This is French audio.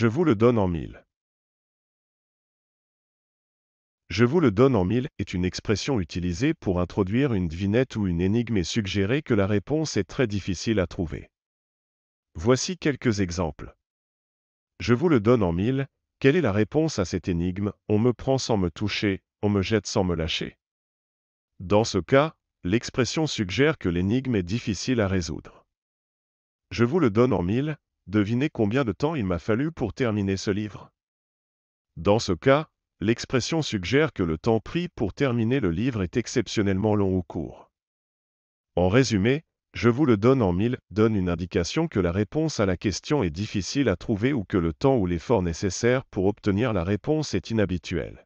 Je vous le donne en mille. Je vous le donne en mille est une expression utilisée pour introduire une devinette ou une énigme et suggérer que la réponse est très difficile à trouver. Voici quelques exemples. Je vous le donne en mille, quelle est la réponse à cette énigme On me prend sans me toucher, on me jette sans me lâcher. Dans ce cas, l'expression suggère que l'énigme est difficile à résoudre. Je vous le donne en mille, devinez combien de temps il m'a fallu pour terminer ce livre. Dans ce cas, l'expression suggère que le temps pris pour terminer le livre est exceptionnellement long ou court. En résumé, je vous le donne en mille, donne une indication que la réponse à la question est difficile à trouver ou que le temps ou l'effort nécessaire pour obtenir la réponse est inhabituel.